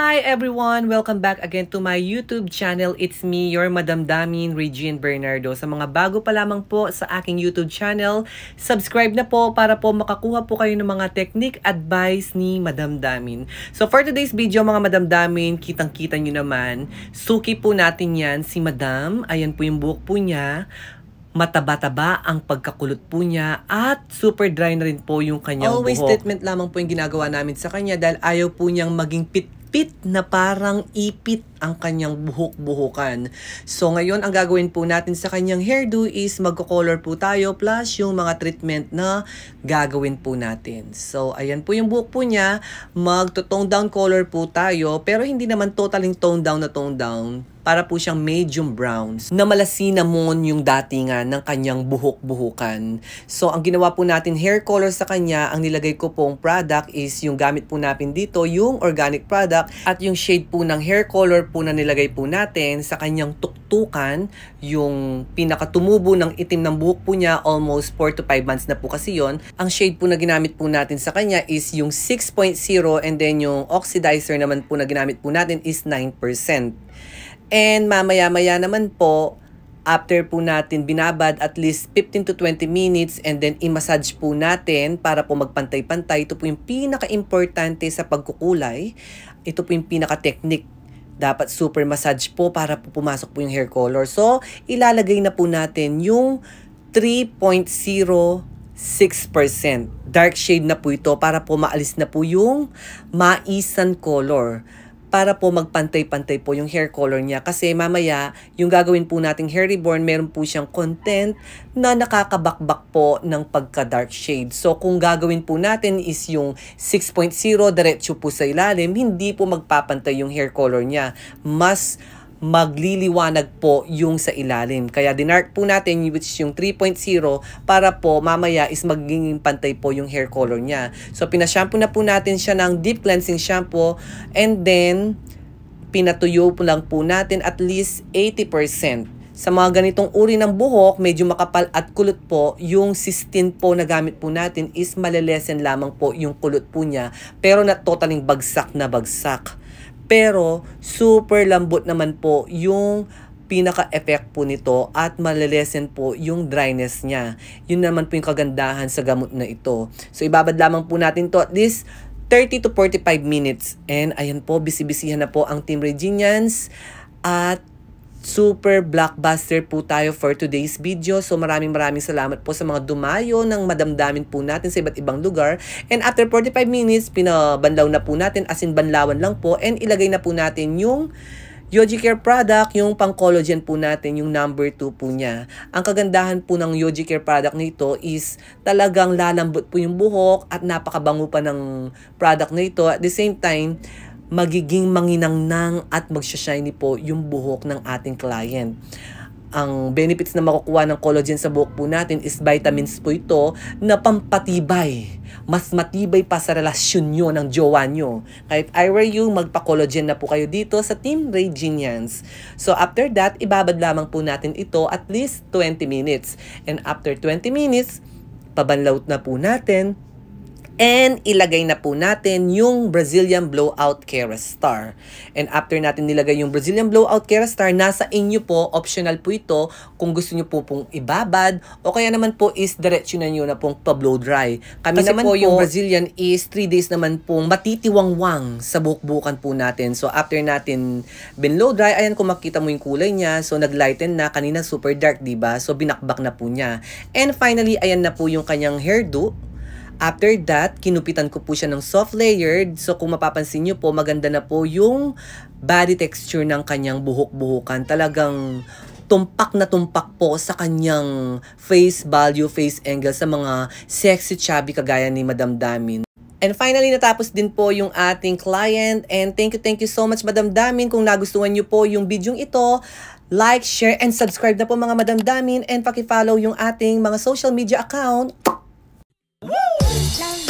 Hi everyone! Welcome back again to my YouTube channel. It's me, your Madam Damin, Regine Bernardo. Sa mga bago pa lamang po sa aking YouTube channel, subscribe na po para po makakuha po kayo ng mga technique advice ni Madam Damin. So for today's video mga Madam Damin, kitang-kita nyo naman, suki po natin yan si Madam. Ayan po yung buhok po niya mataba-taba ang pagkakulot po niya at super dry na rin po yung kanyang Always buhok. Always statement lamang po yung ginagawa namin sa kanya dahil ayaw po niyang maging pit ipit na parang ipit ang kanyang buhok-buhukan. So ngayon, ang gagawin po natin sa kanyang hairdo is magko-color po tayo plus yung mga treatment na gagawin po natin. So ayan po yung buhok po niya. Magto-tone down color po tayo pero hindi naman totaling tone down na tone down para po siyang medium brown na malasinamon yung datingan ng kanyang buhok-buhukan. So, ang ginawa po natin hair color sa kanya, ang nilagay ko pong product is yung gamit po natin dito, yung organic product at yung shade po ng hair color po na nilagay po natin sa kanyang tuktukan, yung pinakatumubo ng itim ng buhok po niya, almost 4 to 5 months na po kasi yon. Ang shade po na ginamit po natin sa kanya is yung 6.0 and then yung oxidizer naman po na ginamit po natin is 9%. And mamaya-maya naman po, after po natin binabad at least 15 to 20 minutes and then i-massage po natin para po magpantay-pantay. Ito po yung pinaka-importante sa pagkukulay. Ito po yung pinaka-technique dapat super massage po para po pumasok po yung hair color. So, ilalagay na po natin yung 3.06%. Dark shade na po ito para po maalis na po yung maisan color para po magpantay-pantay po yung hair color niya. Kasi mamaya, yung gagawin po nating hair reborn, meron po siyang content na nakakabakbak po ng pagka-dark shade. So, kung gagawin po natin is yung 6.0, diretsyo po sa ilalim, hindi po magpapantay yung hair color niya. Mas magliliwanag po yung sa ilalim. Kaya dinark po natin which is yung 3.0 para po mamaya is magiging pantay po yung hair color niya. So pinashampoo na po natin siya ng deep cleansing shampoo and then pinatuyo po lang po natin at least 80%. Sa mga ganitong uri ng buhok, medyo makapal at kulot po, yung cystine po na gamit po natin is malelesen lamang po yung kulot po niya pero na totaling bagsak na bagsak. Pero super lambot naman po yung pinaka-effect po nito at malalesen po yung dryness niya. Yun naman po yung kagandahan sa gamot na ito. So ibabad lamang po natin to at least 30 to 45 minutes. And ayan po, bisibisihan na po ang Team Reginians at super blockbuster po tayo for today's video. So maraming maraming salamat po sa mga dumayo ng madamdamin po natin sa iba't ibang lugar. And after 45 minutes, pinabanlaw na po natin as in banlawan lang po and ilagay na po natin yung Yogi Care product, yung pang collagen po natin, yung number 2 po niya. Ang kagandahan po ng Yogi Care product nito is talagang lalambot po yung buhok at napakabango pa ng product nito. At the same time, magiging manginangnang at magshashiny po yung buhok ng ating client ang benefits na makukuha ng collagen sa buhok po natin is vitamins po ito na pampatibay. Mas matibay pa sa relasyon nyo ng jowa nyo. Kahit I were you, magpa-collagen na po kayo dito sa Team Ray Genians. So after that, ibabad lamang po natin ito at least 20 minutes. And after 20 minutes, pabanlaut na po natin And ilagay na po natin yung Brazilian Blowout Kerastar. And after natin nilagay yung Brazilian Blowout Kerastar, nasa inyo po, optional po ito kung gusto nyo po pong ibabad o kaya naman po is diretsyo na nyo na pong pa-blow dry. Kami Kasi naman po, yung Brazilian is 3 days naman pong matitiwangwang sa bukbukan po natin. So after natin binlow dry, ayan kung makita mo yung kulay niya, so naglighten na, kanina super dark, 'di ba? So binakbak na po niya. And finally, ayan na po yung kanyang hairdo After that, kinupitan ko po siya ng soft layered. So kung mapapansin niyo po, maganda na po yung body texture ng kanyang buhok-buhukan. Talagang tumpak na tumpak po sa kanyang face value, face angle sa mga sexy chubby kagaya ni Madam Damin. And finally, natapos din po yung ating client. And thank you, thank you so much, Madam Damin. Kung nagustuhan niyo po yung video ito, like, share, and subscribe na po mga Madam Damin. And follow yung ating mga social media account. 老。